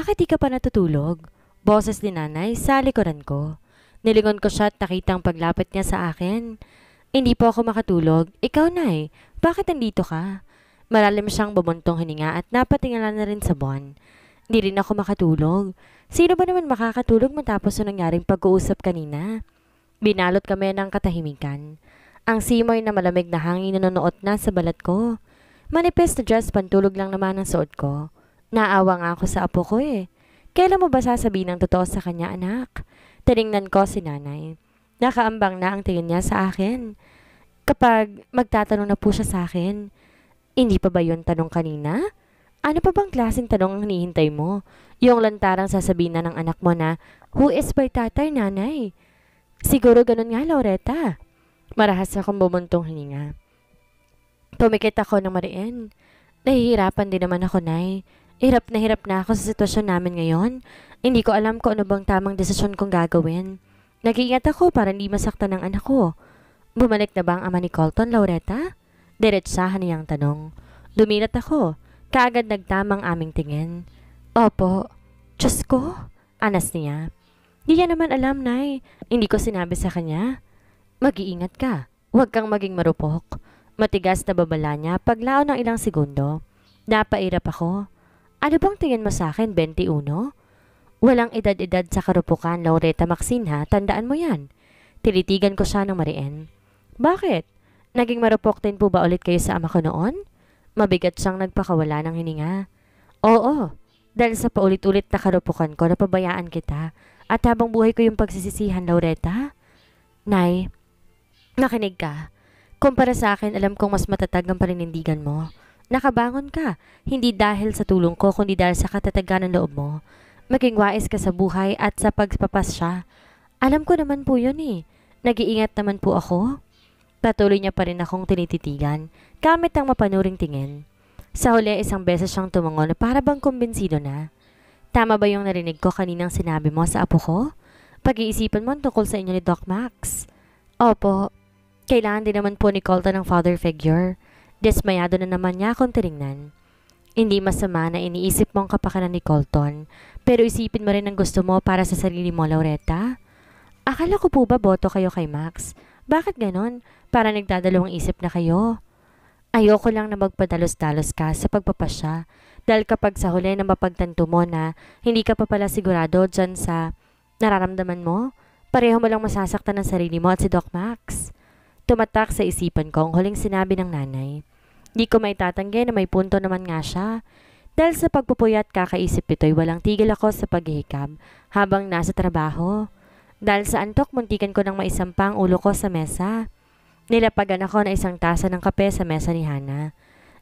Bakit di ka pa natutulog? Boses ni nanay sa likuran ko. Nilingon ko siya at nakitang paglapit niya sa akin. Hindi po ako makatulog. Ikaw, nay. Bakit nandito ka? Malalim siyang bumuntong hininga at napatingala na rin sa buwan. Hindi rin ako makatulog. Sino ba naman makakatulog matapos ang nangyaring pag-uusap kanina? Binalot kami ng katahimikan. Ang simoy na malamig na hangin nanonood na sa balat ko. Manifest na dress pantulog lang naman ang suot ko. Naawa nga ako sa apo ko eh. Kailan mo ba sasabihin ang totoo sa kanya, anak? Tinignan ko si nanay. Nakaambang na ang tingin niya sa akin. Kapag magtatanong na po siya sa akin, hindi pa ba yon tanong kanina? Ano pa bang klaseng tanong ang hinihintay mo? Yung lantarang sasabihin na ng anak mo na, Who is by tatay, nanay? Siguro ganun nga, Loretta. Marahas akong bumuntong hininga. Tumikit ako ng mariin. Nahihirapan din naman ako, Nay. Hirap na hirap na ako sa sitwasyon namin ngayon. Hindi ko alam kung ano bang tamang desisyon kong gagawin. Nag-iingat ako para hindi masakta ng anak ko. Bumalik na ba ang ama ni Colton, Laureta? Diretsahan niyang tanong. Duminat ako. Kaagad nagtamang aming tingin. Opo. Diyos ko? Anas niya. Di niya naman alam, Nay. Hindi ko sinabi sa kanya. Mag-iingat ka. Huwag kang maging marupok. Matigas na babala niya paglaon ng ilang segundo. Napairap ako. Ano bang tingin mo sa akin, 21? Walang edad-edad sa karupukan, Laureta Maxine ha, tandaan mo yan. Tilitigan ko siya ng marien. Bakit? Naging marupok din po ba ulit kayo sa ama ko noon? Mabigat siyang nagpakawala ng hininga. Oo, dahil sa paulit-ulit na karupukan ko, napabayaan kita. At habang buhay ko yung pagsisisihan, Laureta. Nay, nakinig ka. Kumpara sa akin, alam kong mas matatag ang paninindigan mo. Nakabangon ka, hindi dahil sa tulong ko kundi dahil sa katatagan ng loob mo. Maging wais ka sa buhay at sa pagpapasya. Alam ko naman po yun eh. Nag-iingat naman po ako. Patuloy niya pa rin akong tinititigan, kamit ang mapanuring tingin. Sa huli, isang beses siyang tumango para bang kumbinsido na. Tama ba yung narinig ko kaninang sinabi mo sa apo ko? Pag-iisipan mo tungkol sa inyo ni Doc Max. Opo, kailangan din naman po ni Colton ng father figure. Desmayado na naman niya akong tiringnan. Hindi masama na iniisip mo ang kapakanan ni Colton, pero isipin mo rin ang gusto mo para sa sarili mo, Laureta. Akala ko po ba boto kayo kay Max? Bakit ganon? Para nagdadalawang isip na kayo. Ayoko lang na magpadalos-dalos ka sa pagpapasya dahil kapag sa huli na mapagtanto mo na hindi ka pa pala sigurado dyan sa nararamdaman mo, pareho mo lang masasaktan ang sarili mo at si Doc Max. Tumatak sa isipan ko ang huling sinabi ng nanay. Di ko may tatanggi na may punto naman nga siya. Dahil sa pagpupuyat kakaisip ito'y walang tigil ako sa paghihikab habang nasa trabaho. Dahil sa antok, muntikan ko ng maisampang ulo ko sa mesa. Nilapagan ako na isang tasa ng kape sa mesa ni Hana.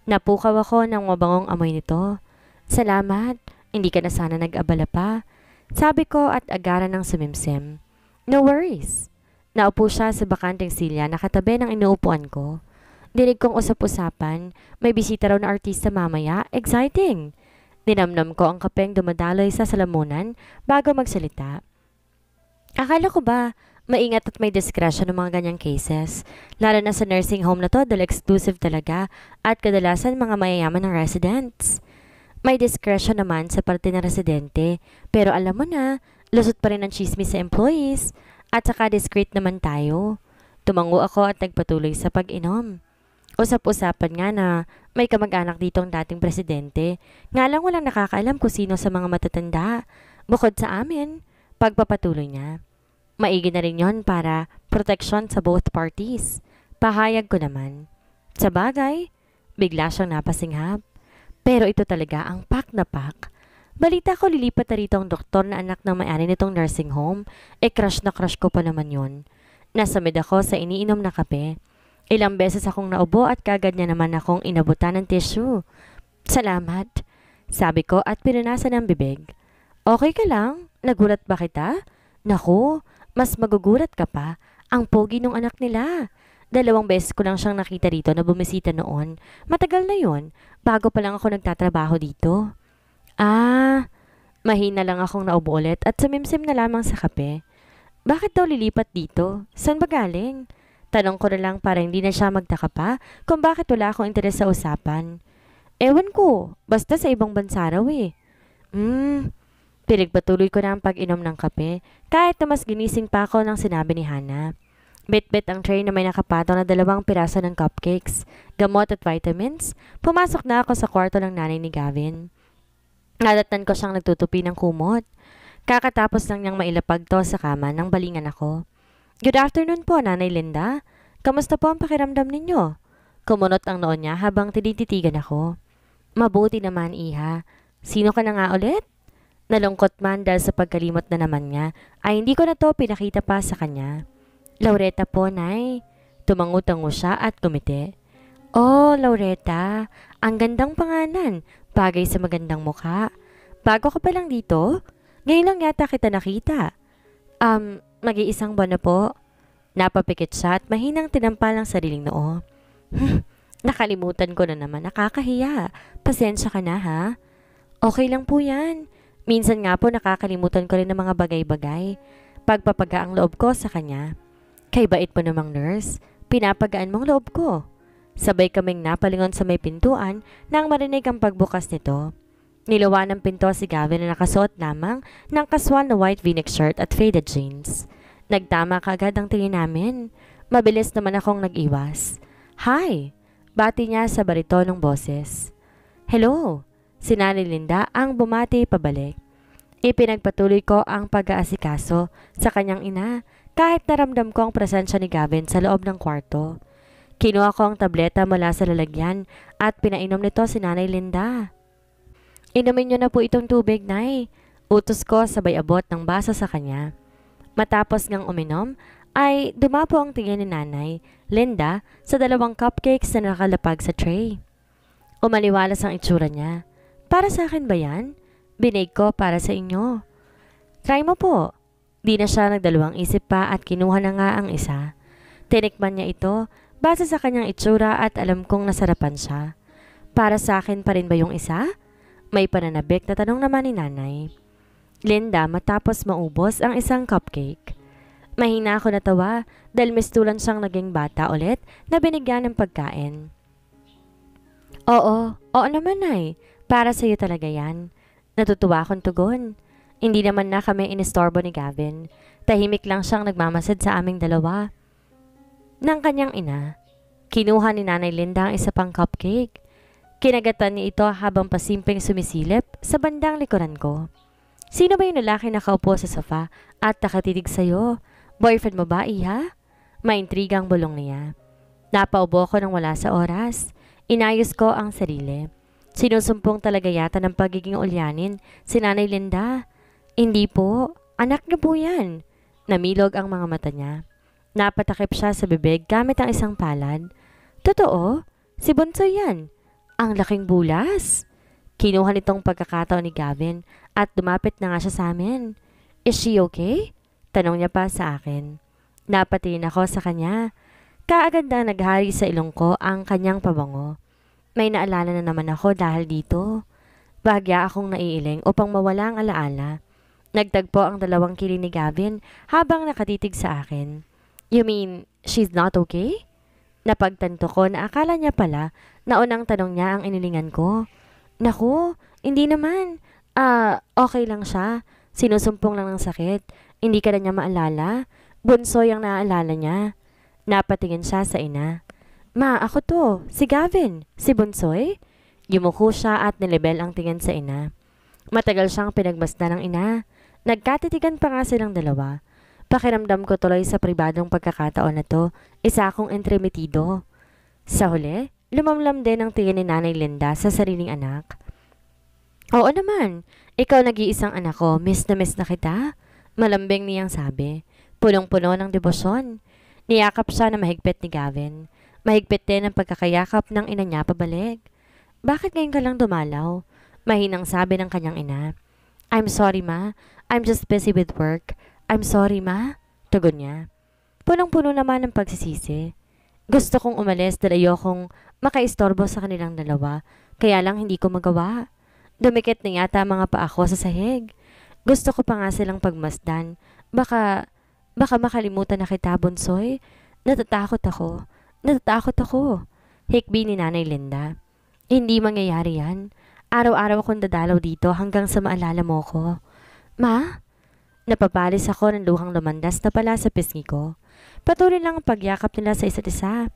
Napukaw ako ng mabangong amoy nito. Salamat, hindi ka na sana nag-abala pa. Sabi ko at agaran ng sumimsim. No worries. Naupo siya sa bakanteng silya na katabi ng inuupuan ko. Dinig kong usap-usapan, may bisita raw na artista mamaya, exciting! Dinamnam ko ang kapeng dumadaloy sa salamunan bago magsalita. Akala ko ba, maingat at may discretion ng mga ganyang cases, lalo na sa nursing home na to dahil exclusive talaga at kadalasan mga mayayaman ng residents. May discretion naman sa parte ng residente, pero alam mo na, lusot pa rin ang chismis sa employees, at saka discreet naman tayo. Tumango ako at nagpatuloy sa pag-inom. Usap-usapan nga na may kamag-anak dito ang dating presidente. Nga lang walang nakakaalam kung sino sa mga matatanda. Bukod sa amin, pagpapatuloy niya. Maigi na rin yon para protection sa both parties. Pahayag ko naman. Sa bagay, bigla siyang napasinghap. Pero ito talaga ang pak na pak Balita ko lilipat na rito ang doktor na anak ng may-ari nitong nursing home. Eh crush na crush ko pa naman yun. Nasa med ako sa iniinom na kape. Ilang beses akong naubo at kagad niya naman akong inabutan ng tissue. Salamat, sabi ko at pinunasan ng bibig. Okay ka lang? Nagulat ba kita? Naku, mas magugulat ka pa. Ang pogi ng anak nila. Dalawang beses ko lang siyang nakita dito na bumisita noon. Matagal na yon, bago pa lang ako nagtatrabaho dito. Ah, mahina lang akong naubo ulit at sumimsim na lamang sa kape. Bakit daw lilipat dito? San ba galing? Tanong ko na lang para hindi na siya magtaka pa kung bakit wala akong interes sa usapan. Ewan ko, basta sa ibang bansa raw eh. Hmm, pinagpatuloy ko na ang pag-inom ng kape kahit na mas ginising pa ako ng sinabi ni Hana. Bet-bet ang tray na may nakapato na dalawang piraso ng cupcakes, gamot at vitamins, pumasok na ako sa kwarto ng nanay ni Gavin. Nadatnan ko siyang nagtutupi ng kumot. Kakatapos lang niyang mailapag to sa kama nang balingan ako. Good afternoon po, Nanay Linda. Kamusta po ang pakiramdam ninyo? Kumunot ang noon niya habang tinititigan ako. Mabuti naman, Iha. Sino ka na nga ulit? Nalungkot man dahil sa pagkalimot na naman niya ay hindi ko na to pinakita pa sa kanya. Laureta po, Nay. Tumangutango siya at kumiti. Oh, Laureta, ang gandang pangalan bagay sa magandang mukha. Bago ka pa lang dito? Ngayon lang yata kita nakita. Um, mag-iisang buwan na po. Napapikit siya at mahinang tinampal ang sariling noo. Nakalimutan ko na naman. Nakakahiya. Pasensya ka na ha. Okay lang po yan. Minsan nga po nakakalimutan ko rin ng mga bagay-bagay. Pagpapaga ang loob ko sa kanya. Kay bait mo namang nurse. Pinapagaan mong loob ko. Sabay kaming napalingon sa may pintuan nang marinig ang pagbukas nito. Nilawa ng pinto si Gavin na nakasuot lamang ng kaswal na white v-neck shirt at faded jeans. Nagtama agad ang tingin namin. Mabilis naman akong nag-iwas. Hi! Bati niya sa barito ng boses. Hello! Sinani Linda ang bumati pabalik. Ipinagpatuloy ko ang pag-aasikaso sa kanyang ina kahit naramdam ko ang presensya ni Gavin sa loob ng kwarto. Kinuha ko ang tableta mula sa lalagyan at pinainom nito si Nanay Linda. Inumin niyo na po itong tubig, Nay. Utos ko sabay abot ng basa sa kanya. Matapos ngang uminom, ay dumapo ang tingin ni Nanay, Linda, sa dalawang cupcakes na nakalapag sa tray. Umaliwalas ang itsura niya. Para sa akin ba yan? Binig ko para sa inyo. Try mo po. Di na siya nagdalawang isip pa at kinuha na nga ang isa. Tinikman niya ito Base sa kanyang itsura at alam kong nasarapan siya. Para sa akin pa rin ba yung isa? May pananabik na tanong naman ni nanay. Linda matapos maubos ang isang cupcake. Mahina ako natawa dahil mistulan siyang naging bata ulit na binigyan ng pagkain. Oo, oo naman ay. Para sa iyo talaga yan. Natutuwa akong tugon. Hindi naman na kami inistorbo ni Gavin. Tahimik lang siyang nagmamasid sa aming dalawa ng kanyang ina. Kinuha ni Nanay Linda ang isa pang cupcake. Kinagatan niya ito habang pasimping sumisilip sa bandang likuran ko. Sino ba yung lalaki nakaupo sa sofa at nakatitig sa'yo? Boyfriend mo ba, iha? Maintrigang bulong niya. Napaubo ko nang wala sa oras. Inayos ko ang sarili. Sinusumpong talaga yata ng pagiging ulyanin si Nanay Linda. Hindi po, anak na po yan. Namilog ang mga mata niya. Napatakip siya sa bibig gamit ang isang palad. Totoo? Si Bonsoy yan. Ang laking bulas. Kinuha nitong pagkakataon ni Gavin at dumapit na nga siya sa amin. Is she okay? Tanong niya pa sa akin. Napatingin ako sa kanya. Kaagad na naghari sa ilong ko ang kanyang pabango. May naalala na naman ako dahil dito. Bahagya akong naiiling upang mawala ang alaala. Nagtagpo ang dalawang kiling ni Gavin habang nakatitig sa akin. You mean, she's not okay? Napagtanto ko na akala niya pala na unang tanong niya ang inilingan ko. Naku, hindi naman. Ah, uh, okay lang siya. Sinusumpong lang ng sakit. Hindi ka na niya maalala. Bunsoy ang naaalala niya. Napatingin siya sa ina. Ma, ako to. Si Gavin. Si Bunsoy? Eh. Yumuko siya at nilebel ang tingin sa ina. Matagal siyang pinagmasdan ng ina. Nagkatitigan pa nga silang dalawa. Pakiramdam ko tuloy sa pribadong pagkakataon na to, isa akong entremetido. Sa huli, lumamlam din ang tingin ni Nanay Linda sa sariling anak. Oo naman, ikaw nag-iisang anak ko, miss na miss na kita. Malambing niyang sabi, pulong puno ng debosyon. Niyakap siya na mahigpit ni Gavin. Mahigpit din ang pagkakayakap ng ina niya pabalik. Bakit ngayon ka lang dumalaw? Mahinang sabi ng kanyang ina. I'm sorry ma, I'm just busy with work. I'm sorry ma, tugon niya. Punong-puno naman ng pagsisisi. Gusto kong umalis dahil ayokong makaistorbo sa kanilang dalawa, kaya lang hindi ko magawa. Dumikit na yata mga pa ako sa sahig. Gusto ko pa nga silang pagmasdan. Baka, baka makalimutan na kita, Bonsoy. Natatakot ako. Natatakot ako. Hikbi ni Nanay Linda. Hindi mangyayari yan. Araw-araw akong dadalaw dito hanggang sa maalala mo ko. Ma? Napapalis ako ng luhang lumandas na pala sa pisngi ko. Patuloy lang ang pagyakap nila sa isa't isa.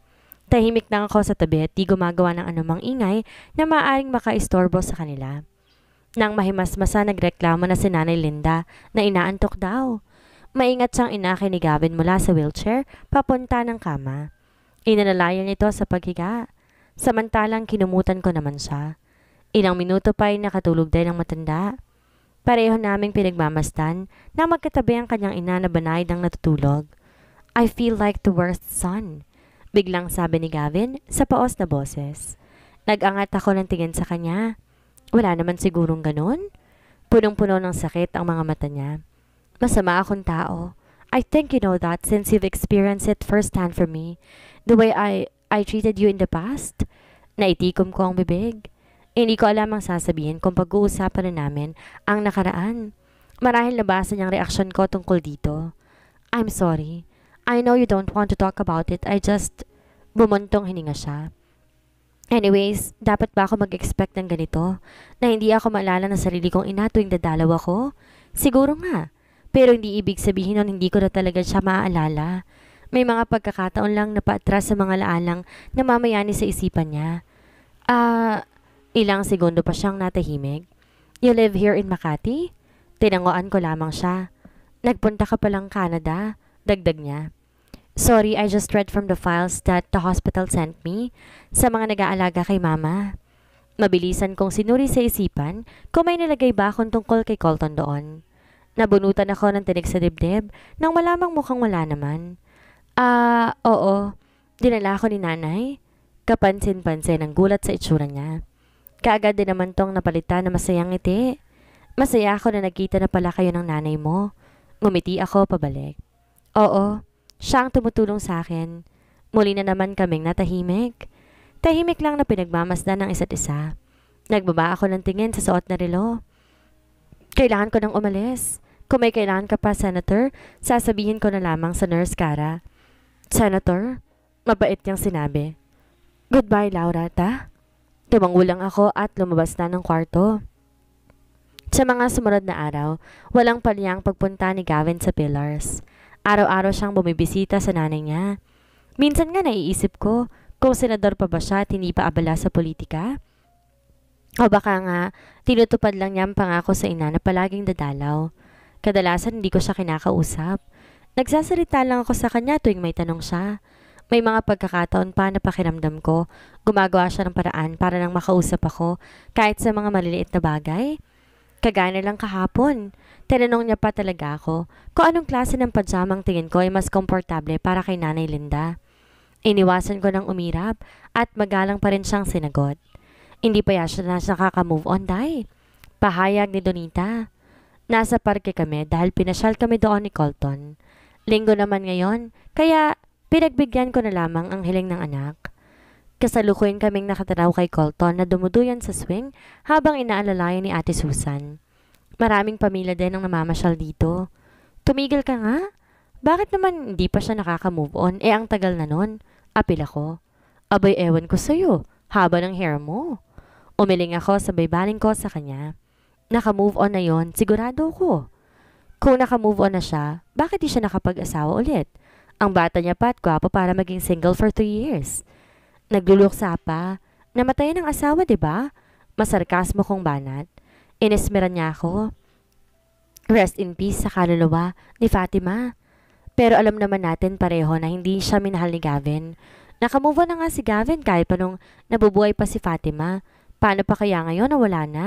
Tahimik na ako sa tabi at di gumagawa ng anumang ingay na maaaring makaistorbo sa kanila. Nang mahimasmasa nagreklamo na si Nanay Linda na inaantok daw. Maingat siyang inakay ni Gavin mula sa wheelchair papunta ng kama. Inalalayan nito sa paghiga. Samantalang kinumutan ko naman siya. Ilang minuto pa ay nakatulog din ang matanda. Pareho naming pinagmamastan na magkatabi ang kanyang ina na banayad ng natutulog. I feel like the worst son. Biglang sabi ni Gavin sa paos na boses. Nagangat ako ng tingin sa kanya. Wala naman sigurong ganun. Punong-puno ng sakit ang mga mata niya. Masama akong tao. I think you know that since you've experienced it firsthand for me. The way I, I treated you in the past. Naitikom ko ang bibig. Eh, hindi ko alam ang sasabihin kung pag-uusapan na namin ang nakaraan. Marahil nabasa niyang reaksyon ko tungkol dito. I'm sorry. I know you don't want to talk about it. I just... Bumuntong hininga siya. Anyways, dapat ba ako mag-expect ng ganito? Na hindi ako maalala na sarili kong ina tuwing dadalaw ako? Siguro nga. Pero hindi ibig sabihin nun hindi ko na talaga siya maaalala. May mga pagkakataon lang na paatras sa mga laalang na mamayani sa isipan niya. Ah, uh, Ilang segundo pa siyang natahimik. You live here in Makati? Tinangoan ko lamang siya. Nagpunta ka palang Canada? Dagdag niya. Sorry, I just read from the files that the hospital sent me sa mga nag-aalaga kay mama. Mabilisan kong sinuri sa isipan kung may nilagay ba akong tungkol kay Colton doon. Nabunutan ako ng tinig sa dibdib nang malamang mukhang wala naman. Ah, uh, oo. Dinala ako ni nanay. Kapansin-pansin ang gulat sa itsura niya. Kaagad din naman tong napalitan na masayang ngiti. Masaya ako na nagkita na pala kayo ng nanay mo. Ngumiti ako pabalik. Oo, siya ang tumutulong sa akin. Muli na naman kaming natahimik. Tahimik lang na pinagmamasdan ng isa't isa. Nagbaba ako ng tingin sa suot na relo. Kailangan ko nang umalis. Kung may kailangan ka pa, Senator, sasabihin ko na lamang sa Nurse Cara. Senator, mabait niyang sinabi. Goodbye, Laura, ta? Tumango lang ako at lumabas na ng kwarto. Sa mga sumunod na araw, walang paliyang pagpunta ni Gavin sa Pillars. Araw-araw siyang bumibisita sa nanay niya. Minsan nga naiisip ko kung senador pa ba siya at hindi pa abala sa politika. O baka nga, tinutupad lang niya ang pangako sa ina na palaging dadalaw. Kadalasan hindi ko siya kinakausap. Nagsasarita lang ako sa kanya tuwing may tanong siya. May mga pagkakataon pa na pakiramdam ko, gumagawa siya ng paraan para nang makausap ako kahit sa mga maliliit na bagay. Kagana lang kahapon, tinanong niya pa talaga ako kung anong klase ng pajamang tingin ko ay mas komportable para kay Nanay Linda. Iniwasan ko ng umirap at magalang pa rin siyang sinagot. Hindi pa siya na siya kakamove on dahil. Pahayag ni Donita. Nasa parke kami dahil pinasyal kami doon ni Colton. Linggo naman ngayon, kaya Pinagbigyan ko na lamang ang hiling ng anak. Kasalukuyan kaming nakatanaw kay Colton na dumuduyan sa swing habang inaalalayan ni Ate Susan. Maraming pamilya din ang namamasyal dito. Tumigil ka nga? Bakit naman hindi pa siya nakaka-move on? Eh ang tagal na nun. Apil ako. Abay ewan ko sa'yo. Haba ng hair mo. Umiling ako sa baybaling ko sa kanya. Naka-move on na yon, sigurado ko. Kung naka-move on na siya, bakit di siya nakapag-asawa ulit? Ang bata niya pa at gwapo para maging single for 3 years. Nagluluksa pa. Namatay ng asawa, di ba? Masarkasmo kong banat. Inesmera niya ako. Rest in peace sa kaluluwa ni Fatima. Pero alam naman natin pareho na hindi siya minahal ni Gavin. Nakamove na nga si Gavin kahit pa nung nabubuhay pa si Fatima. Paano pa kaya ngayon na wala na?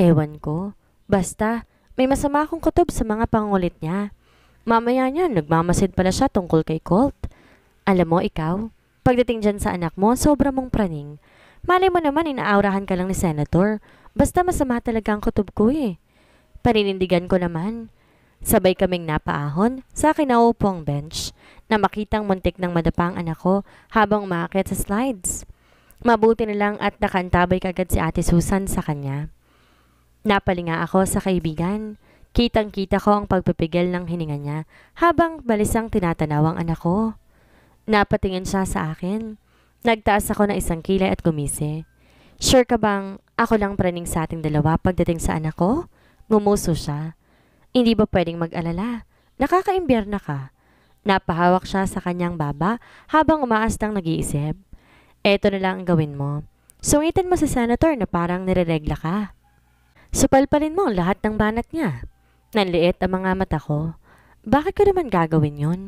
Ewan ko. Basta, may masama akong kutob sa mga pangulit niya. Mamaya niyan, nagmamasid pala siya tungkol kay Colt. Alam mo, ikaw, pagdating dyan sa anak mo, sobra mong praning. Malay mo naman, inaaurahan ka lang ni Senator. Basta masama talaga ang kutob ko eh. Paninindigan ko naman. Sabay kaming napaahon sa kinaupo ang bench na makitang muntik ng madapa ang anak ko habang umakit sa slides. Mabuti na lang at nakantabay kagad si Ate Susan sa kanya. Napalinga ako sa kaibigan. Kitang-kita ko ang pagpipigil ng hininga niya habang balisang tinatanaw ang anak ko. Napatingin siya sa akin. Nagtaas ako ng isang kilay at gumisi. Sure ka bang ako lang praning sa ating dalawa pagdating sa anak ko? Ngumuso siya. Hindi ba pwedeng mag-alala? Nakakaimbierna ka. Napahawak siya sa kanyang baba habang umaastang nag-iisip. Eto na lang ang gawin mo. Sungitan mo sa senator na parang nireregla ka. Supalpalin mo lahat ng banat niya. Nanliit ang mga mata ko. Bakit ko naman gagawin yun?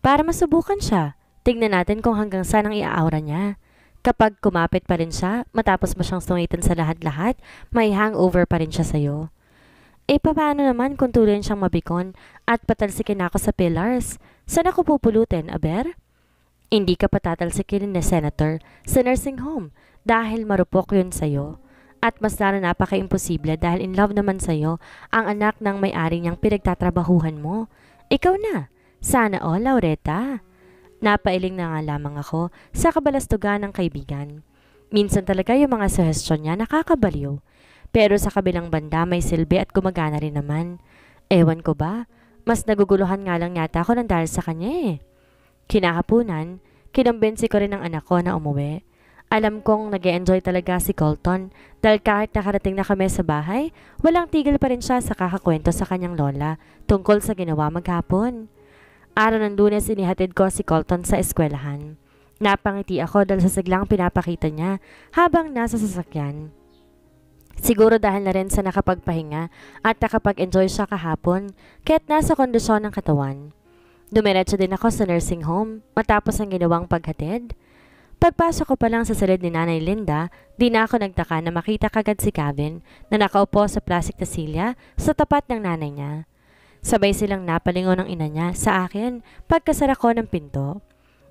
Para masubukan siya. Tignan natin kung hanggang saan ang iaawra niya. Kapag kumapit pa rin siya, matapos mo siyang sungitan sa lahat-lahat, may hangover pa rin siya sa'yo. Eh paano naman kung tuloy siyang mabikon at patalsikin ako sa pillars? Saan ako pupulutin, aber? Hindi ka patatalsikin ni Senator sa nursing home dahil marupok yun sa'yo. At mas lalo napaka-imposible dahil in love naman sa'yo ang anak ng may-ari niyang pinagtatrabahuhan mo. Ikaw na. Sana o, oh, Laureta. Napailing na nga lamang ako sa kabalastugan ng kaibigan. Minsan talaga yung mga suhestyon niya nakakabaliw. Pero sa kabilang banda may silbi at gumagana rin naman. Ewan ko ba, mas naguguluhan nga lang yata ako ng dahil sa kanya eh. Kinahapunan, kinambensi ko rin ang anak ko na umuwi. Alam kong nag enjoy talaga si Colton dahil kahit nakarating na kami sa bahay, walang tigil pa rin siya sa kakakwento sa kanyang lola tungkol sa ginawa maghapon. Araw ng lunes, inihatid ko si Colton sa eskwelahan. Napangiti ako dahil sa siglang pinapakita niya habang nasa sasakyan. Siguro dahil na rin sa nakapagpahinga at nakapag-enjoy siya kahapon kahit nasa kondisyon ng katawan. Dumiretso din ako sa nursing home matapos ang ginawang paghatid. Pagpasok ko pa lang sa salid ni Nanay Linda, di na ako nagtaka na makita kagad si Gavin na nakaupo sa plastic na silya sa tapat ng nanay niya. Sabay silang napalingon ng ina niya sa akin pagkasara ko ng pinto.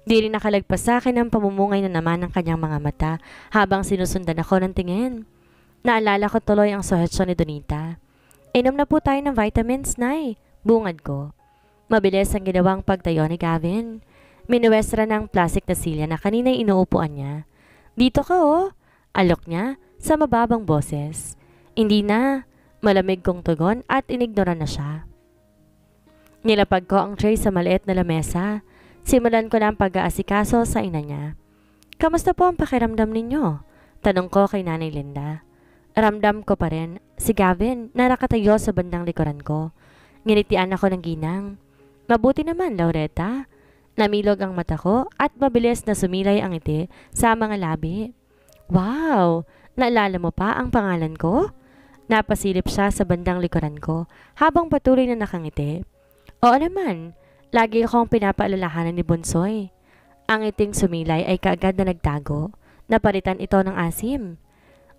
Di rin nakalagpas sa akin ang pamumungay na naman ng kanyang mga mata habang sinusundan ako ng tingin. Naalala ko tuloy ang suhetsyon ni Donita. Inom na po tayo ng vitamins, Nay. Bungad ko. Mabilis ang ginawang pagtayo ni Gavin. Minuwestra ng plastic na silya na kanina inuupuan niya. Dito ka oh, alok niya sa mababang boses. Hindi na, malamig kong tugon at inignoran na siya. Nilapag ko ang tray sa maliit na lamesa. Simulan ko na ang pag-aasikaso sa ina niya. Kamusta po ang pakiramdam ninyo? Tanong ko kay Nanay Linda. Ramdam ko pa rin, si Gavin, narakatayo sa bandang likuran ko. Nginitian ako ng ginang. Mabuti naman, Laureta. Namilog ang mata ko at mabilis na sumilay ang ite sa mga labi. Wow! Naalala mo pa ang pangalan ko? Napasilip siya sa bandang likuran ko habang patuloy na nakangiti. Oo naman, lagi akong pinapaalalahanan ni Bonsoy. Ang iting sumilay ay kaagad na nagtago. Napalitan ito ng asim.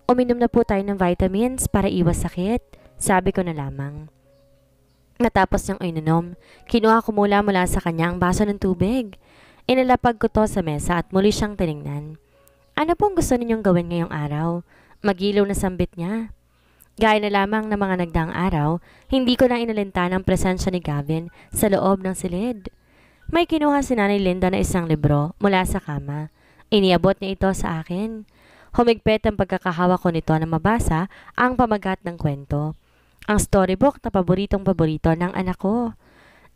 Uminom na po tayo ng vitamins para iwas sakit, sabi ko na lamang. Matapos niyang ininom, kinuha ko mula mula sa kanya ang baso ng tubig. Inalapag ko to sa mesa at muli siyang tiningnan. Ano pong gusto ninyong gawin ngayong araw? Magilaw na sambit niya. Gaya na lamang ng mga nagdaang araw, hindi ko na inalintan ang presensya ni Gavin sa loob ng silid. May kinuha si Nanay Linda na isang libro mula sa kama. Iniabot niya ito sa akin. Humigpit ang pagkakahawa ko nito na mabasa ang pamagat ng kwento. Ang storybook na paboritong paborito ng anak ko.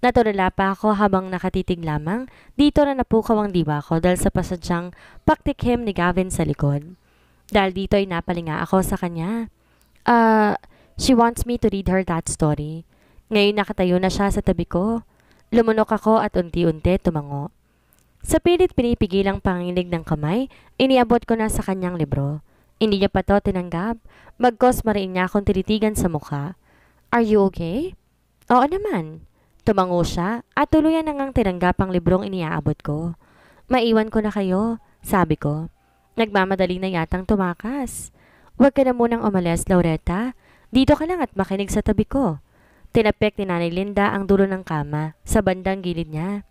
Natulala pa ako habang nakatitig lamang, dito na napukaw ang diwa ko dahil sa pasadyang paktikhim ni Gavin sa likod. Dahil dito ay napalinga ako sa kanya. Ah, uh, she wants me to read her that story. Ngayon nakatayo na siya sa tabi ko. Lumunok ako at unti-unti tumango. Sa pilit pinipigil ang panginig ng kamay, iniabot ko na sa kanyang libro. Hindi niya pa to tinanggap. Magkos niya akong tinitigan sa mukha. Are you okay? Oo naman. Tumango siya at tuluyan na ngang tinanggap ang librong iniaabot ko. Maiwan ko na kayo, sabi ko. Nagmamadali na yatang tumakas. Huwag ka na munang umalis, Laureta. Dito ka lang at makinig sa tabi ko. Tinapik ni Nanay Linda ang dulo ng kama sa bandang gilid niya.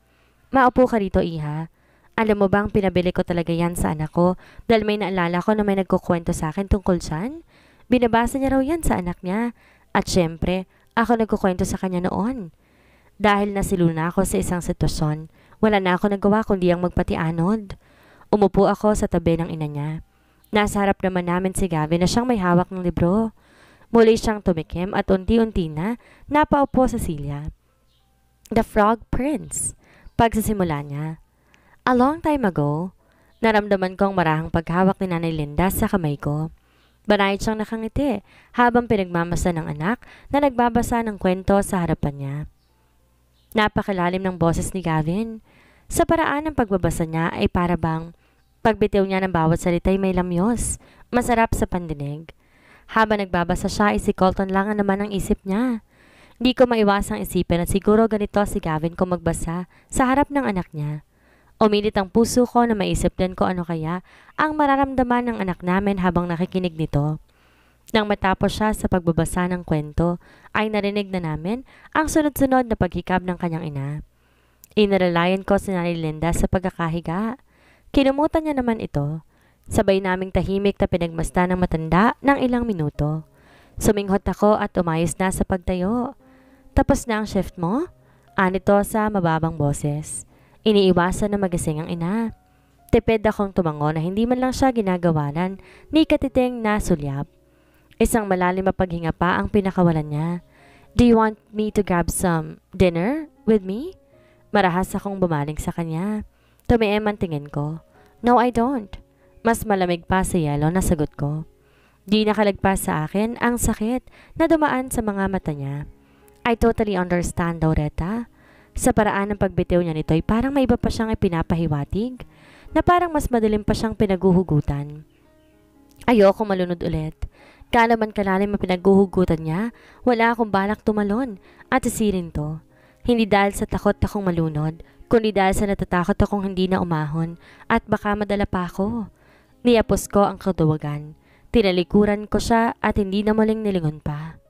Maupo ka rito, iha. Alam mo bang pinabili ko talaga yan sa anak ko dahil may naalala ko na may nagkukwento sa akin tungkol saan? Binabasa niya raw yan sa anak niya. At syempre, ako nagkukwento sa kanya noon. Dahil nasilo na ako sa isang sitwasyon, wala na ako nagawa kundi ang magpatianod. Umupo ako sa tabi ng ina niya. Nasa harap naman namin si Gavin na siyang may hawak ng libro. Muli siyang tumikim at unti-unti na napaupo sa silya. The Frog Prince. Pagsisimula niya. A long time ago, naramdaman kong marahang paghawak ni Nanay Linda sa kamay ko. Banayad siyang nakangiti habang pinagmamasa ng anak na nagbabasa ng kwento sa harapan niya. Napakalalim ng boses ni Gavin. Sa paraan ng pagbabasa niya ay para bang pagbitiw niya ng bawat salita ay may lamyos, masarap sa pandinig. Habang nagbabasa siya ay si Colton lang ang naman ang isip niya. Hindi ko maiwasang isipin na siguro ganito si Gavin kung magbasa sa harap ng anak niya. Umilit ang puso ko na maisip din ko ano kaya ang mararamdaman ng anak namin habang nakikinig nito. Nang matapos siya sa pagbabasa ng kwento, ay narinig na namin ang sunod-sunod na paghikab ng kanyang ina. Inaralayan ko si Nanay Linda sa pagkakahiga. Kinumutan niya naman ito. Sabay naming tahimik na pinagmasta ng matanda ng ilang minuto. Suminghot ako at umayos na sa pagtayo. Tapos na ang shift mo? Anito sa mababang boses. Iniiwasan na magising ang ina. Tipid akong tumango na hindi man lang siya ginagawalan ni katiteng na sulyap. Isang malalim na paghinga pa ang pinakawalan niya. Do you want me to grab some dinner with me? Marahas akong bumaling sa kanya. Tumiim ang tingin ko. No, I don't. Mas malamig pa sa yelo na sagot ko. Di nakalagpas sa akin ang sakit na dumaan sa mga mata niya. I totally understand, Doretta. Sa paraan ng pagbitiw niya nito ay parang may iba pa siyang ipinapahiwatig na parang mas madalim pa siyang pinaguhugutan. Ayoko malunod ulit. Kalaman kalalim ang pinaguhugutan niya, wala akong balak tumalon at sisirin to. Hindi dahil sa takot akong malunod, kundi dahil sa natatakot akong hindi na umahon at baka madala pa ako. Niyapos ko ang kaduwagan. Tinalikuran ko siya at hindi na muling nilingon pa.